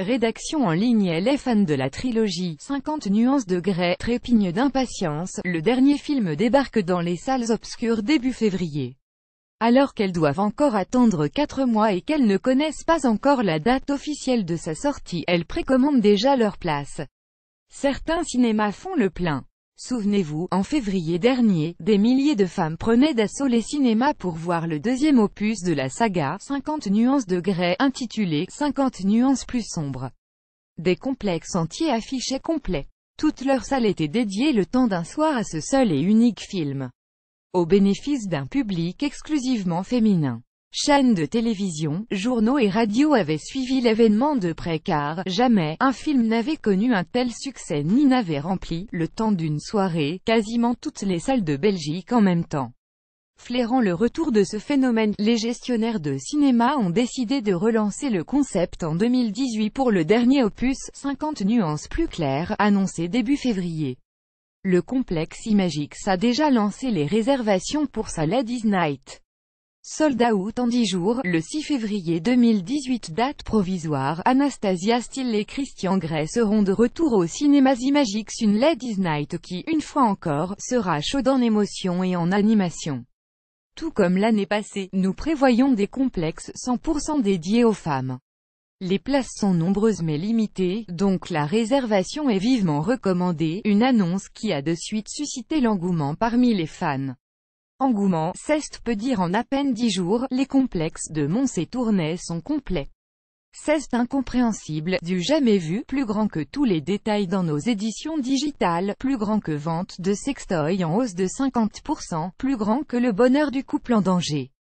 Rédaction en ligne est fans de la trilogie 50 nuances de grès trépigne d'impatience, le dernier film débarque dans les salles obscures début février. Alors qu'elles doivent encore attendre 4 mois et qu'elles ne connaissent pas encore la date officielle de sa sortie, elles précommandent déjà leur place. Certains cinémas font le plein. Souvenez-vous, en février dernier, des milliers de femmes prenaient d'assaut les cinémas pour voir le deuxième opus de la saga 50 nuances de grès intitulé 50 nuances plus sombres. Des complexes entiers affichaient complet. Toute leur salle était dédiée le temps d'un soir à ce seul et unique film. Au bénéfice d'un public exclusivement féminin chaînes de télévision, journaux et radios avaient suivi l'événement de près car, jamais, un film n'avait connu un tel succès ni n'avait rempli, le temps d'une soirée, quasiment toutes les salles de Belgique en même temps. Flairant le retour de ce phénomène, les gestionnaires de cinéma ont décidé de relancer le concept en 2018 pour le dernier opus, 50 nuances plus claires, annoncé début février. Le complexe Imagix a déjà lancé les réservations pour sa Ladies Night. Sold out en 10 jours, le 6 février 2018 date provisoire, Anastasia Steele et Christian Grey seront de retour au cinéma Zimagix une Ladies Night qui, une fois encore, sera chaude en émotion et en animation. Tout comme l'année passée, nous prévoyons des complexes 100% dédiés aux femmes. Les places sont nombreuses mais limitées, donc la réservation est vivement recommandée, une annonce qui a de suite suscité l'engouement parmi les fans engouement, Ceste peut dire en à peine dix jours, les complexes de et Tournai sont complets. Ceste incompréhensible, du jamais vu, plus grand que tous les détails dans nos éditions digitales, plus grand que vente de sextoy en hausse de 50%, plus grand que le bonheur du couple en danger.